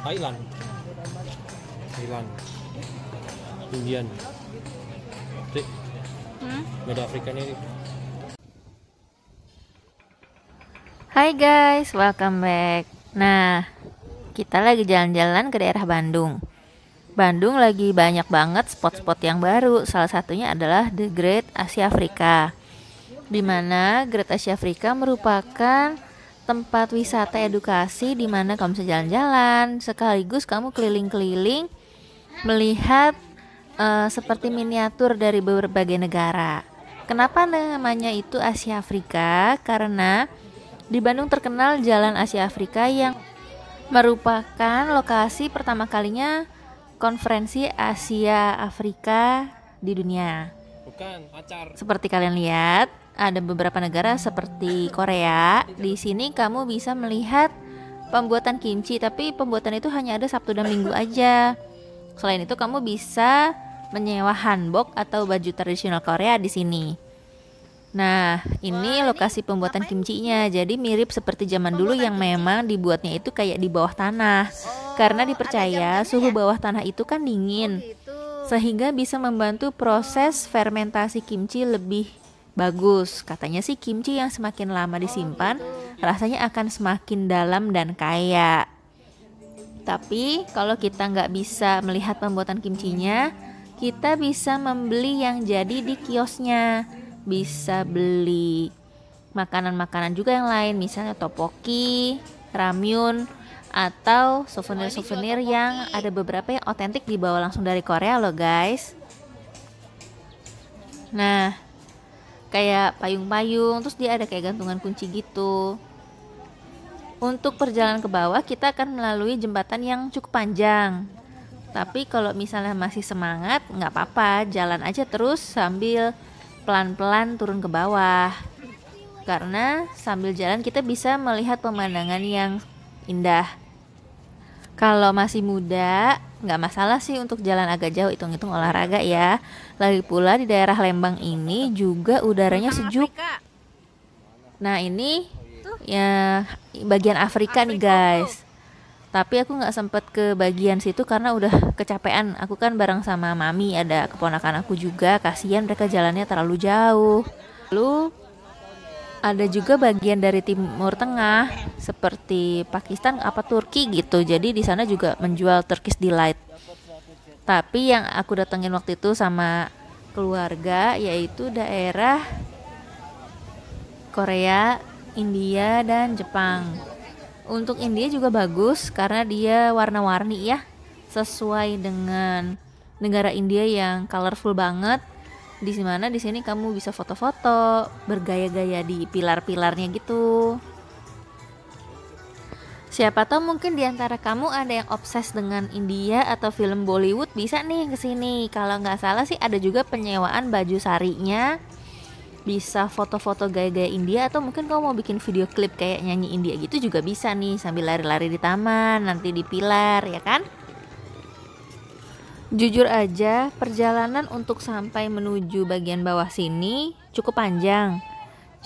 Thailand Thailand Indian Tik hmm? Beda Afrika ini Hai guys, welcome back Nah, kita lagi jalan-jalan ke daerah Bandung Bandung lagi banyak banget spot-spot yang baru Salah satunya adalah The Great Asia Afrika Dimana Great Asia Afrika merupakan tempat wisata edukasi di mana kamu bisa jalan-jalan sekaligus kamu keliling-keliling melihat uh, seperti miniatur dari berbagai negara. Kenapa namanya itu Asia Afrika? Karena di Bandung terkenal Jalan Asia Afrika yang merupakan lokasi pertama kalinya konferensi Asia Afrika di dunia. Bukan, pacar. Seperti kalian lihat, ada beberapa negara seperti Korea. Di sini kamu bisa melihat pembuatan kimchi, tapi pembuatan itu hanya ada Sabtu dan Minggu aja. Selain itu kamu bisa menyewa hanbok atau baju tradisional Korea di sini. Nah, ini lokasi pembuatan kimchinya. Jadi mirip seperti zaman dulu yang memang dibuatnya itu kayak di bawah tanah. Karena dipercaya suhu bawah tanah itu kan dingin. Sehingga bisa membantu proses fermentasi kimchi lebih Bagus, katanya sih kimchi yang semakin lama oh, disimpan gitu. ya. rasanya akan semakin dalam dan kaya. Tapi kalau kita nggak bisa melihat pembuatan kimchinya, kita bisa membeli yang jadi di kiosnya. Bisa beli makanan-makanan juga yang lain, misalnya topoki, ramyun, atau souvenir-souvenir yang ada beberapa yang otentik dibawa langsung dari Korea loh guys. Nah, kayak payung-payung terus dia ada kayak gantungan kunci gitu untuk perjalanan ke bawah kita akan melalui jembatan yang cukup panjang tapi kalau misalnya masih semangat nggak apa-apa jalan aja terus sambil pelan-pelan turun ke bawah karena sambil jalan kita bisa melihat pemandangan yang indah kalau masih muda nggak masalah sih untuk jalan agak jauh hitung-hitung olahraga ya lagi pula di daerah Lembang ini juga udaranya sejuk nah ini ya bagian Afrika, nih guys tapi aku nggak sempet ke bagian situ karena udah kecapean aku kan bareng sama mami ada keponakan aku juga kasihan mereka jalannya terlalu jauh lu ada juga bagian dari Timur Tengah seperti Pakistan apa Turki gitu. Jadi di sana juga menjual Turkish Delight. Tapi yang aku datengin waktu itu sama keluarga yaitu daerah Korea, India dan Jepang. Untuk India juga bagus karena dia warna-warni ya, sesuai dengan negara India yang colorful banget di mana di sini kamu bisa foto-foto bergaya-gaya di pilar-pilarnya gitu Siapa tahu mungkin di antara kamu ada yang obses dengan India atau film Bollywood bisa nih ke sini. Kalau nggak salah sih ada juga penyewaan baju sarinya. Bisa foto-foto gaya-gaya India atau mungkin kamu mau bikin video klip kayak nyanyi India gitu juga bisa nih sambil lari-lari di taman, nanti di pilar ya kan? Jujur aja, perjalanan untuk sampai menuju bagian bawah sini cukup panjang.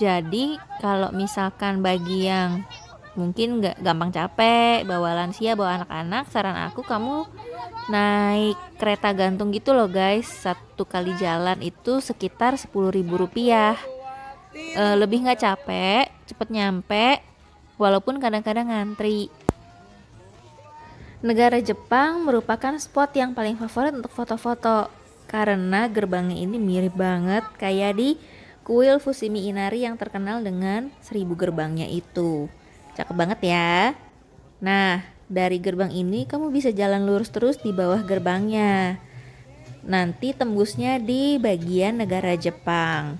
Jadi, kalau misalkan bagi yang mungkin nggak gampang capek, bawa lansia, bawa anak-anak, saran aku kamu naik kereta gantung gitu loh guys. Satu kali jalan itu sekitar sepuluh ribu rupiah. E, lebih nggak capek, cepet nyampe, walaupun kadang-kadang ngantri. Negara Jepang merupakan spot yang paling favorit untuk foto-foto karena gerbangnya ini mirip banget kayak di kuil Fushimi Inari yang terkenal dengan seribu gerbangnya itu. Cakep banget ya. Nah, dari gerbang ini kamu bisa jalan lurus terus di bawah gerbangnya. Nanti tembusnya di bagian negara Jepang.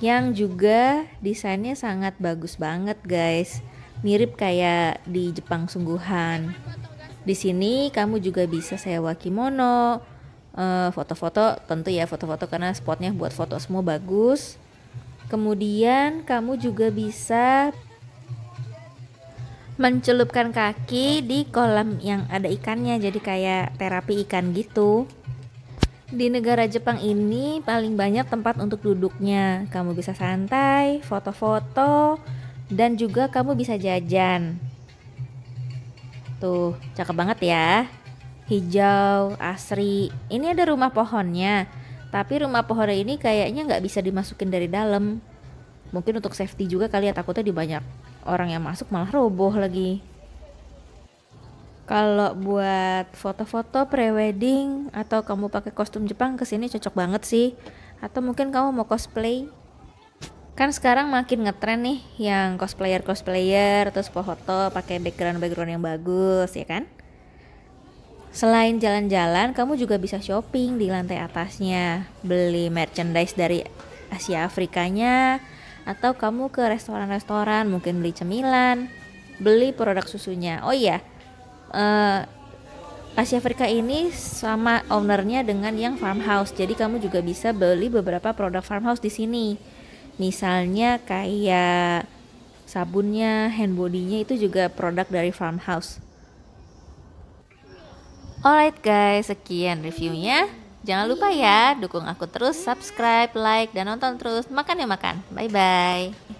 Yang juga desainnya sangat bagus banget, guys. Mirip kayak di Jepang sungguhan. Di sini kamu juga bisa sewa kimono, eh, foto-foto uh, tentu ya foto-foto karena spotnya buat foto semua bagus. Kemudian kamu juga bisa mencelupkan kaki di kolam yang ada ikannya jadi kayak terapi ikan gitu di negara Jepang ini paling banyak tempat untuk duduknya kamu bisa santai foto-foto dan juga kamu bisa jajan Tuh, cakep banget ya. Hijau, asri. Ini ada rumah pohonnya. Tapi rumah pohon ini kayaknya nggak bisa dimasukin dari dalam. Mungkin untuk safety juga kali ya takutnya di banyak orang yang masuk malah roboh lagi. Kalau buat foto-foto pre wedding atau kamu pakai kostum Jepang kesini cocok banget sih. Atau mungkin kamu mau cosplay kan sekarang makin ngetren nih yang cosplayer cosplayer terus foto pakai background background yang bagus ya kan Selain jalan-jalan, kamu juga bisa shopping di lantai atasnya, beli merchandise dari Asia Afrikanya, atau kamu ke restoran-restoran, mungkin beli cemilan, beli produk susunya. Oh iya, uh, Asia Afrika ini sama ownernya dengan yang farmhouse, jadi kamu juga bisa beli beberapa produk farmhouse di sini misalnya kayak sabunnya, hand bodynya itu juga produk dari farmhouse. Alright guys, sekian reviewnya. Jangan lupa ya, dukung aku terus, subscribe, like, dan nonton terus. Makan ya makan. Bye-bye.